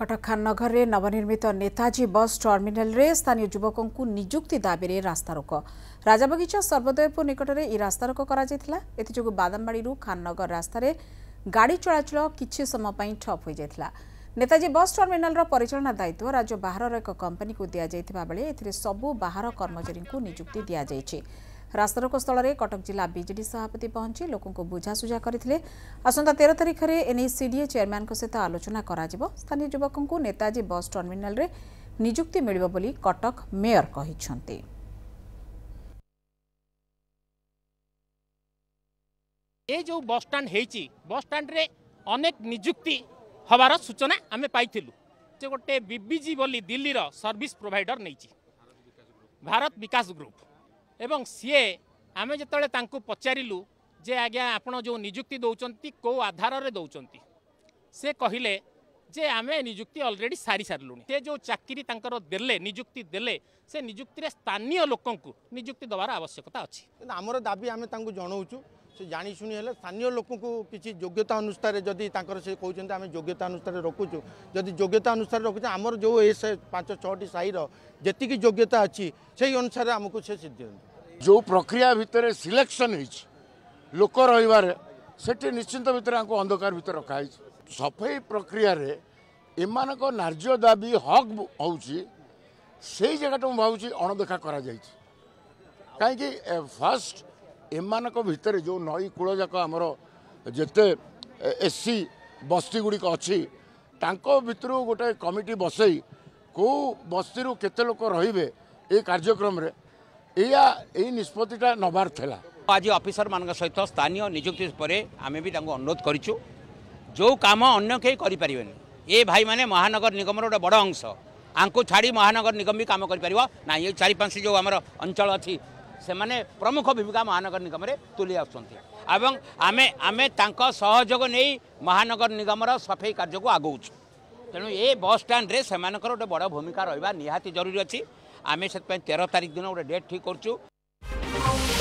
কটক খাননগরের নবনির্মিত নেতাজী বস টর্মিনালে স্থানীয় যুবকଙ୍କୁ নিযুক্তি দাবিরে রাস্তারোক রাজাবাগিচা সর্বদয়পুর নিকটরে এই রাস্তারোক করা এথিযোগু বাদামবাড়ি খাননগর রাস্তায় গাড়ি চলাচল কিছু সময় পাই ঠপ হয়ে যাই নেতাজী বস টর্মিনালর পরিচালনা দায়িত্ব রাজ্য বাহারর এক কম্পানিকে দিয়া যাইতিবা বেলে এতে সবু বাহার কর্মচারী নিযুক্তি দিয়া যাইছে ରାସ୍ତାରୋକସ୍ଥଳରେ କଟକ ଜିଲ୍ଲା ବିଜେଡି ସଭାପତି ପହଞ୍ଚି ଲୋକଙ୍କୁ ବୁଝାସୁଝା କରିଥିଲେ ଆସନ୍ତା ତେର ତାରିଖରେ ଏନେଇ ସିଡିଏ ଚେୟାରମ୍ୟାନ୍ଙ୍କ ସହିତ ଆଲୋଚନା କରାଯିବ ସ୍ଥାନୀୟ ଯୁବକଙ୍କୁ ନେତାଜୀ ବସ୍ ଟର୍ମିନାଲରେ ନିଯୁକ୍ତି ମିଳିବ ବୋଲି କଟକ ମେୟର କହିଛନ୍ତି ଏ ଯେଉଁ ବସ୍ଷ୍ଟାଣ୍ଡ ହେଇଛି ବସ୍ଷ୍ଟାଣ୍ଡରେ ଅନେକ ନିଯୁକ୍ତି ହେବାର ସୂଚନା ଆମେ ପାଇଥିଲୁ ସେ ଗୋଟେ ବିବିଜି ବୋଲି ଦିଲ୍ଲୀର ସର୍ଭିସ୍ ପ୍ରୋଭାଇଡର ନେଇଛି ଭାରତ ବିକାଶ ଗ୍ରୁପ୍ এবং ସିଏ ଆମେ ଯେତେବେଳେ ତାଙ୍କୁ ପଚାରିଲୁ ଯେ ଆଜ୍ଞା ଆପଣ ଯେଉଁ ନିଯୁକ୍ତି ଦେଉଛନ୍ତି କେଉଁ ଆଧାରରେ ଦେଉଛନ୍ତି ସେ କହିଲେ ଯେ ଆମେ ନିଯୁକ୍ତି ଅଲରେଡ଼ି ସାରି ସାରିଲୁଣି ସେ ଯେଉଁ ଚାକିରି ତାଙ୍କର ଦେଲେ ନିଯୁକ୍ତି ଦେଲେ ସେ ନିଯୁକ୍ତିରେ ସ୍ଥାନୀୟ ଲୋକଙ୍କୁ ନିଯୁକ୍ତି ଦେବାର ଆବଶ୍ୟକତା ଅଛି ଆମର ଦାବି ଆମେ ତାଙ୍କୁ ଜଣାଉଛୁ ସେ ଜାଣିଶୁଣି ହେଲେ ସ୍ଥାନୀୟ ଲୋକଙ୍କୁ କିଛି ଯୋଗ୍ୟତା ଅନୁସାରେ ଯଦି ତାଙ୍କର ସେ କହୁଛନ୍ତି ଆମେ ଯୋଗ୍ୟତା ଅନୁସାରେ ରଖୁଛୁ ଯଦି ଯୋଗ୍ୟତା ଅନୁସାରେ ରଖୁଛୁ ଆମର ଯେଉଁ ଏ ପାଞ୍ଚ ଛଅଟି ସାହିର ଯେତିକି ଯୋଗ୍ୟତା ଅଛି ସେଇ ଅନୁସାରେ ଆମକୁ ସେ ସିଦ୍ଧି ଦିଅନ୍ତୁ ଯେଉଁ ପ୍ରକ୍ରିୟା ଭିତରେ ସିଲେକ୍ସନ୍ ହେଇଛି ଲୋକ ରହିବାରେ ସେଠି ନିଶ୍ଚିନ୍ତ ଭିତରେ ତାଙ୍କୁ ଅନ୍ଧକାର ଭିତରେ ରଖାହେଇଛି ସଫେଇ ପ୍ରକ୍ରିୟାରେ ଏମାନଙ୍କ ନାର୍ଯ୍ୟ ଦାବି ହକ୍ ହେଉଛି ସେଇ ଜାଗାଟା ମୁଁ ଭାବୁଛି ଅଣଦେଖା କରାଯାଇଛି କାହିଁକି ଫାର୍ଷ୍ଟ ଏମାନଙ୍କ ଭିତରେ ଯେଉଁ ନଈ କୂଳଯାକ ଆମର ଯେତେ ଏସି ବସ୍ତିଗୁଡ଼ିକ ଅଛି ତାଙ୍କ ଭିତରୁ ଗୋଟେ କମିଟି ବସେଇ କେଉଁ ବସ୍ତିରୁ କେତେ ଲୋକ ରହିବେ ଏ କାର୍ଯ୍ୟକ୍ରମରେ ଏଇଆ ଏଇ ନିଷ୍ପତ୍ତିଟା ନେବାର ଥିଲା ଆଜି ଅଫିସରମାନଙ୍କ ସହିତ ସ୍ଥାନୀୟ ନିଯୁକ୍ତି ପରେ ଆମେ ବି ତାଙ୍କୁ ଅନୁରୋଧ କରିଛୁ ଯେଉଁ କାମ ଅନ୍ୟ କେହି କରିପାରିବେନି ଏ ଭାଇମାନେ ମହାନଗର ନିଗମର ଗୋଟେ ବଡ଼ ଅଂଶ ଆଙ୍କୁ ଛାଡ଼ି ମହାନଗର ନିଗମ ବି କାମ କରିପାରିବ ନାହିଁ ଏଇ ଚାରି ପାଞ୍ଚଟି ଯେଉଁ ଆମର ଅଞ୍ଚଳ ଅଛି ସେମାନେ ପ୍ରମୁଖ ଭୂମିକା ମହାନଗର ନିଗମରେ ତୁଲି ଆସୁଛନ୍ତି ଏବଂ ଆମେ ଆମେ ତାଙ୍କ ସହଯୋଗ ନେଇ ମହାନଗର ନିଗମର ସଫେଇ କାର୍ଯ୍ୟକୁ ଆଗଉଛୁ ତେଣୁ ଏ ବସ୍ ଷ୍ଟାଣ୍ଡରେ ସେମାନଙ୍କର ଗୋଟେ ବଡ଼ ଭୂମିକା ରହିବା ନିହାତି ଜରୁରୀ ଅଛି आम से तेर तारीख दिन गोटे डेट ठीक कर